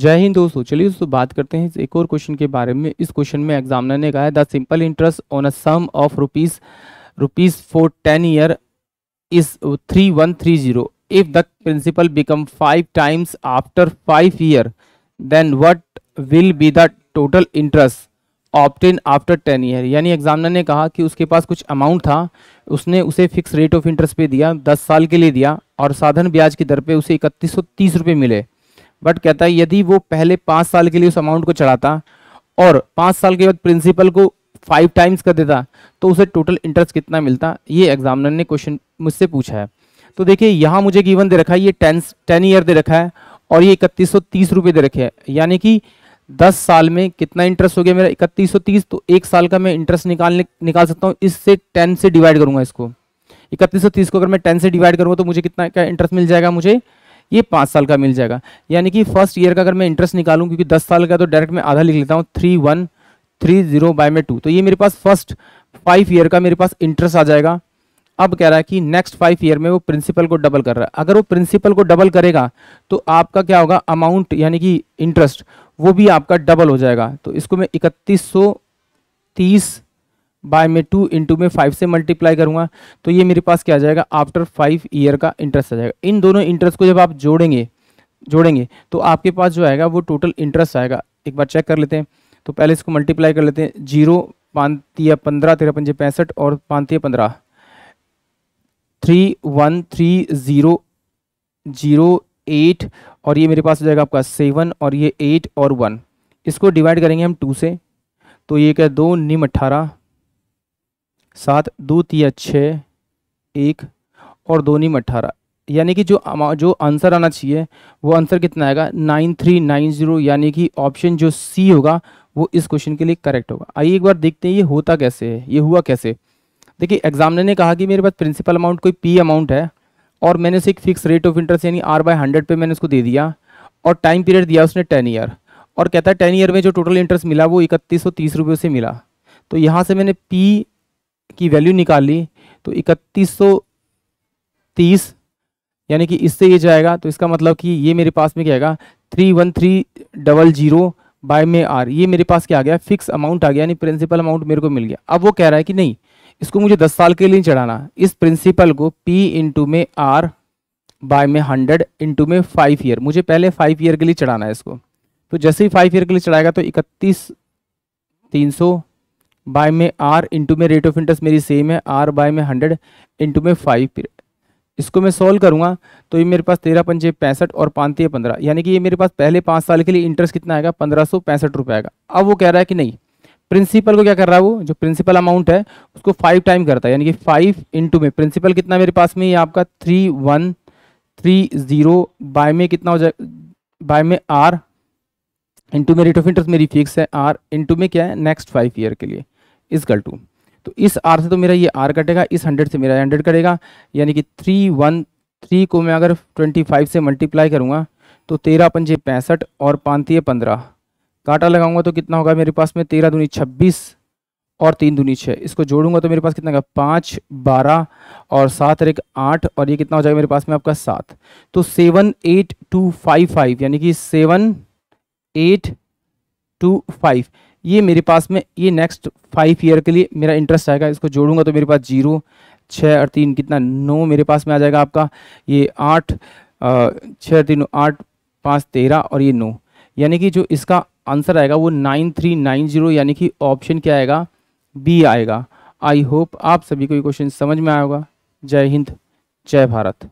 जय हिंद दोस्तों चलिए दोस्तों बात करते हैं एक और क्वेश्चन के बारे में इस क्वेश्चन में एग्जामिनर ने कहा है the simple interest on a sum of rupees rupees for ten year is three one three zero if the principal become five times after five year then what will be the total interest obtain after ten year यानी examiner ने कहा कि उसके पास कुछ amount था उसने उसे fix rate of interest पे दिया दस साल के लिए दिया और साधन ब्याज की दर पे उसे इकतीस सौ तीस रुपये मिले बट कहता है यदि वो पहले पांच साल के लिए उस अमाउंट को चढ़ाता और पांच साल के बाद प्रिंसिपल को फाइव टाइम्स कर देता तो उसे टोटल इंटरेस्ट कितना मिलता ये एग्जामिनर ने क्वेश्चन मुझसे पूछा है तो देखिए यहाँ मुझे गिवन दे रखा है ये टेन टेन ईयर दे रखा है और ये इकतीस सौ तीस रुपये दे रखे हैं यानी कि दस साल में कितना इंटरेस्ट हो गया मेरा इकतीस सौ तीस तो एक साल का मैं इंटरेस्ट निकाल निकाल सकता हूँ इससे टेन से डिवाइड करूँगा इसको इकतीस सौ तीस को अगर मैं टेन से डिवाइड करूँगा तो मुझे कितना क्या इंटरेस्ट मिल जाएगा मुझे ये पाँच साल का मिल जाएगा यानी कि फर्स्ट ईयर का अगर मैं इंटरेस्ट निकालूँ क्योंकि दस साल का तो डायरेक्ट मैं आधा लिख लेता हूँ three one three zero by में टू तो ये मेरे पास फर्स्ट फाइव ईयर का मेरे पास इंटरेस्ट आ जाएगा अब कह रहा है कि नेक्स्ट फाइव ईयर में वो प्रिंसिपल को डबल कर रहा है अगर वो प्रिंसिपल को डबल करेगा तो आपका क्या होगा अमाउंट यानी कि इंटरेस्ट वो भी आपका डबल हो जाएगा तो इसको मैं इकतीस सौ तीस बाय में टू इंटू में फाइव से मल्टीप्लाई करूंगा तो ये मेरे पास क्या आ जाएगा आफ्टर फाइव ईयर का इंटरेस्ट आ जाएगा इन दोनों इंटरेस्ट को जब आप जोड़ेंगे जोड़ेंगे तो आपके पास जो आएगा वो टोटल इंटरेस्ट आएगा एक बार चेक कर लेते हैं तो पहले इसको मल्टीप्लाई कर लेते हैं जीरो पानतिया पंद्रह तेरह पंजे पैंसठ और पानतिया पंद्रह three one three zero zero eight और ये मेरे पास हो जाएगा आपका सेवन और ये एट और वन इसको डिवाइड करेंगे हम टू से तो ये क्या दो निम अट्ठारह सात दो तीन छः एक और दोनीम अट्ठारह यानी कि जो जो आंसर आना चाहिए वो आंसर कितना आएगा नाइन थ्री नाइन ज़ीरो यानी कि ऑप्शन जो सी होगा वो इस क्वेश्चन के लिए करेक्ट होगा आइए एक बार देखते हैं ये होता कैसे है ये हुआ कैसे देखिए एग्जामिनर ने कहा कि मेरे पास प्रिंसिपल अमाउंट कोई पी अमाउंट है और मैंने उसे एक फिक्स रेट ऑफ इंटरेस्ट यानी आर बाई हंड्रेड पे मैंने उसको दे दिया और टाइम पीरियड दिया उसने टेन ईयर और कहता है टेन ईयर में जो टोटल इंटरेस्ट मिला वो इकतीस सौ तीस रुपये से मिला तो यहाँ से मैंने पी की वैल्यू ली तो इकतीस तीस यानी कि इससे ये जाएगा तो इसका मतलब कि ये मेरे पास में क्या आएगा three one three double zero by में आर ये मेरे पास क्या आ गया फिक्स अमाउंट आ गया यानी प्रिंसिपल अमाउंट मेरे को मिल गया अब वो कह रहा है कि नहीं इसको मुझे दस साल के लिए चढ़ाना इस प्रिंसिपल को पी इंटू में आर बाय में हंड्रेड इंटू में फाइव ईयर मुझे पहले फाइव ईयर के लिए चढ़ाना है इसको तो जैसे ही फाइव ईयर के लिए चढ़ाएगा तो इकतीस तीन सौ बाय में आर इंटू में रेट ऑफ इंटरेस्ट मेरी सेम है आर बाय में हंड्रेड इंटू में फाइव इसको मैं सॉल्व करूंगा तो ये मेरे पास तेरह पंचे पैंसठ और पानती पंद्रह यानी कि ये मेरे पास पहले पाँच साल के लिए इंटरेस्ट कितना आएगा पंद्रह सौ पैंसठ रुपये आएगा अब वो कह रहा है कि नहीं प्रिंसिपल को क्या कर रहा है वो जो प्रिंसिपल अमाउंट है उसको फाइव टाइम करता है यानी कि फाइव इंटू में प्रिंसिपल कितना मेरे पास में ये आपका three one three zero by में कितना हो जाएगा बाय में आर इंटू में रेट ऑफ इंटरेस्ट मेरी फिक्स है आर इंटू में क्या है नेक्स्ट फाइव ईयर के लिए इज गल टू तो इस आर से तो मेरा ये आर कटेगा इस हंड्रेड से मेरा हंड्रेड कटेगा यानी कि थ्री वन थ्री को मैं अगर ट्वेंटी फाइव से मल्टीप्लाई करूँगा तो तेरह पंजे पैंसठ और पानती है पंद्रह काटा लगाऊंगा तो कितना होगा मेरे पास में तेरह दूनी छब्बीस और तीन दूनी छः इसको जोड़ूंगा तो मेरे पास कितना होगा पाँच बारह और सात और एक आठ और ये कितना हो जाएगा मेरे पास में आपका सात तो seven eight two five five यानी कि सेवन एट टू फाइव ये मेरे पास में ये नेक्स्ट फाइव ईयर के लिए मेरा इंटरेस्ट आएगा इसको जोड़ूंगा तो मेरे पास जीरो छः और तीन कितना नौ मेरे पास में आ जाएगा आपका ये आठ छः तीन आठ पाँच तेरह और ये नौ यानी कि जो इसका आंसर आएगा वो नाइन थ्री नाइन जीरो यानी कि ऑप्शन क्या आएगा बी आएगा आई होप आप सभी को ये क्वेश्चन समझ में आएगा जय हिंद जय भारत